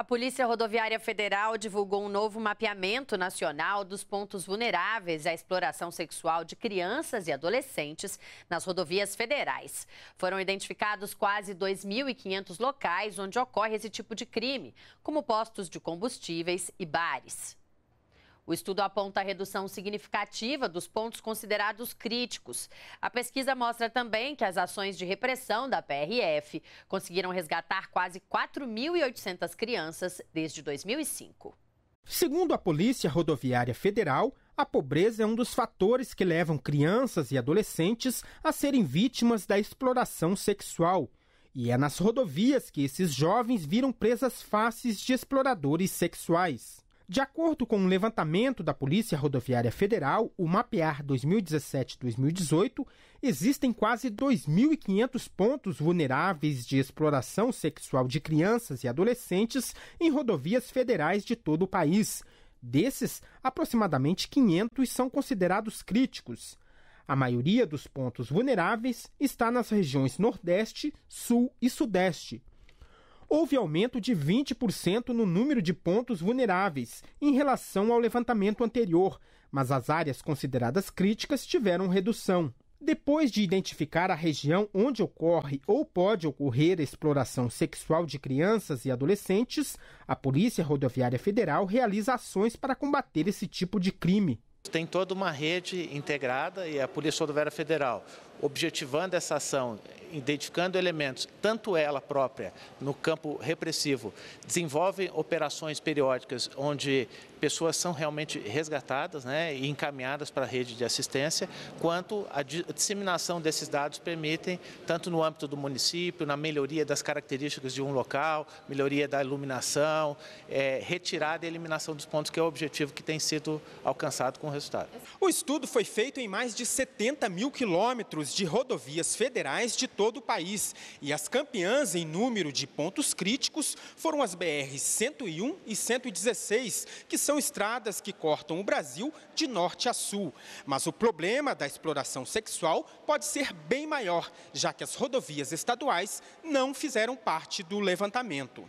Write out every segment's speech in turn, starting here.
A Polícia Rodoviária Federal divulgou um novo mapeamento nacional dos pontos vulneráveis à exploração sexual de crianças e adolescentes nas rodovias federais. Foram identificados quase 2.500 locais onde ocorre esse tipo de crime, como postos de combustíveis e bares. O estudo aponta a redução significativa dos pontos considerados críticos. A pesquisa mostra também que as ações de repressão da PRF conseguiram resgatar quase 4.800 crianças desde 2005. Segundo a Polícia Rodoviária Federal, a pobreza é um dos fatores que levam crianças e adolescentes a serem vítimas da exploração sexual. E é nas rodovias que esses jovens viram presas fáceis de exploradores sexuais. De acordo com um levantamento da Polícia Rodoviária Federal, o Mapear 2017-2018, existem quase 2.500 pontos vulneráveis de exploração sexual de crianças e adolescentes em rodovias federais de todo o país. Desses, aproximadamente 500 são considerados críticos. A maioria dos pontos vulneráveis está nas regiões Nordeste, Sul e Sudeste, houve aumento de 20% no número de pontos vulneráveis em relação ao levantamento anterior, mas as áreas consideradas críticas tiveram redução. Depois de identificar a região onde ocorre ou pode ocorrer a exploração sexual de crianças e adolescentes, a Polícia Rodoviária Federal realiza ações para combater esse tipo de crime. Tem toda uma rede integrada e a Polícia Rodoviária Federal, objetivando essa ação, identificando elementos, tanto ela própria, no campo repressivo, desenvolve operações periódicas onde pessoas são realmente resgatadas né, e encaminhadas para a rede de assistência, quanto a disseminação desses dados permitem, tanto no âmbito do município, na melhoria das características de um local, melhoria da iluminação, é, retirada e eliminação dos pontos, que é o objetivo que tem sido alcançado com o resultado. O estudo foi feito em mais de 70 mil quilômetros de rodovias federais de todo o país. E as campeãs em número de pontos críticos foram as BR 101 e 116, que são estradas que cortam o Brasil de norte a sul. Mas o problema da exploração sexual pode ser bem maior, já que as rodovias estaduais não fizeram parte do levantamento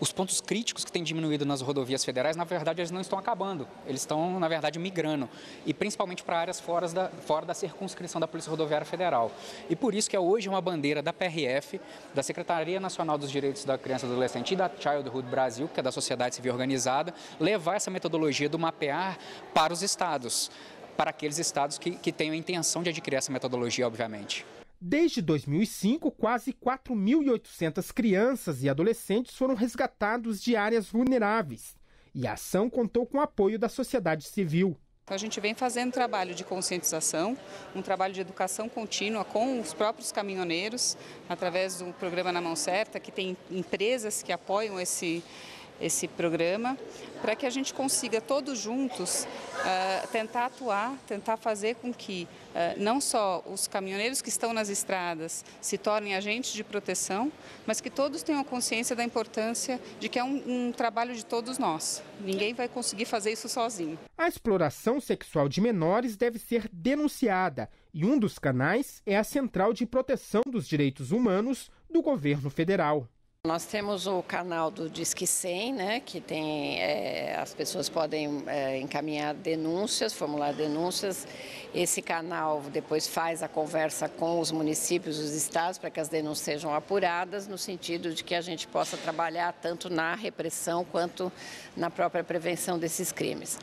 os pontos críticos que têm diminuído nas rodovias federais, na verdade, eles não estão acabando. Eles estão, na verdade, migrando. E principalmente para áreas fora da, fora da circunscrição da Polícia Rodoviária Federal. E por isso que é hoje uma bandeira da PRF, da Secretaria Nacional dos Direitos da Criança e do Adolescente e da Childhood Brasil, que é da sociedade civil organizada, levar essa metodologia do mapear para os estados, para aqueles estados que, que tenham a intenção de adquirir essa metodologia, obviamente. Desde 2005, quase 4.800 crianças e adolescentes foram resgatados de áreas vulneráveis. E a ação contou com o apoio da sociedade civil. Então a gente vem fazendo trabalho de conscientização, um trabalho de educação contínua com os próprios caminhoneiros, através do programa Na Mão Certa, que tem empresas que apoiam esse, esse programa, para que a gente consiga todos juntos uh, tentar atuar, tentar fazer com que uh, não só os caminhoneiros que estão nas estradas se tornem agentes de proteção, mas que todos tenham consciência da importância de que é um, um trabalho de todos nós. Ninguém vai conseguir fazer isso sozinho. A exploração sexual de menores deve ser denunciada e um dos canais é a Central de Proteção dos Direitos Humanos do governo federal. Nós temos o canal do Disque 100, né, que tem é, as pessoas podem é, encaminhar denúncias, formular denúncias. Esse canal depois faz a conversa com os municípios, os estados, para que as denúncias sejam apuradas, no sentido de que a gente possa trabalhar tanto na repressão quanto na própria prevenção desses crimes.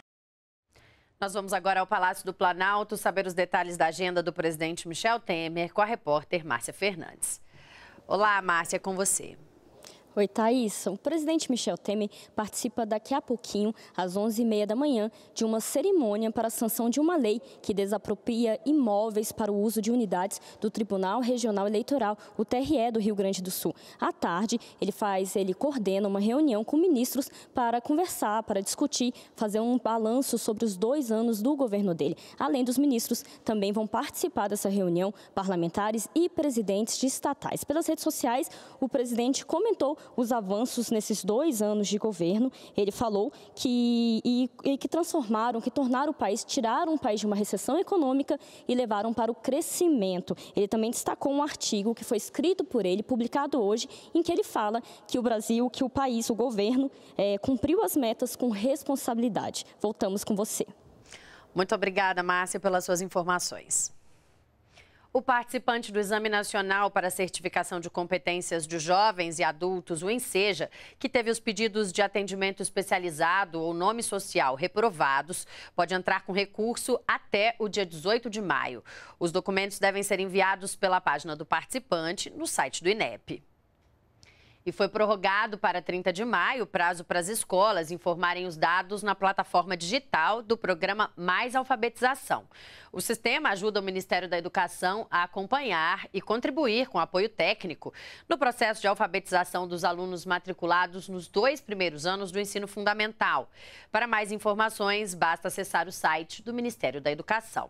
Nós vamos agora ao Palácio do Planalto saber os detalhes da agenda do presidente Michel Temer com a repórter Márcia Fernandes. Olá, Márcia, com você. Oi, Thaís. O presidente Michel Temer participa daqui a pouquinho, às 11h30 da manhã, de uma cerimônia para a sanção de uma lei que desapropria imóveis para o uso de unidades do Tribunal Regional Eleitoral, o TRE do Rio Grande do Sul. À tarde, ele faz, ele coordena uma reunião com ministros para conversar, para discutir, fazer um balanço sobre os dois anos do governo dele. Além dos ministros, também vão participar dessa reunião parlamentares e presidentes de estatais. Pelas redes sociais, o presidente comentou os avanços nesses dois anos de governo, ele falou que, e, e que transformaram, que tornaram o país, tiraram o país de uma recessão econômica e levaram para o crescimento. Ele também destacou um artigo que foi escrito por ele, publicado hoje, em que ele fala que o Brasil, que o país, o governo, é, cumpriu as metas com responsabilidade. Voltamos com você. Muito obrigada, Márcia, pelas suas informações. O participante do Exame Nacional para Certificação de Competências de Jovens e Adultos, o Enseja, que teve os pedidos de atendimento especializado ou nome social reprovados, pode entrar com recurso até o dia 18 de maio. Os documentos devem ser enviados pela página do participante no site do INEP e foi prorrogado para 30 de maio o prazo para as escolas informarem os dados na plataforma digital do programa Mais Alfabetização. O sistema ajuda o Ministério da Educação a acompanhar e contribuir com apoio técnico no processo de alfabetização dos alunos matriculados nos dois primeiros anos do ensino fundamental. Para mais informações, basta acessar o site do Ministério da Educação.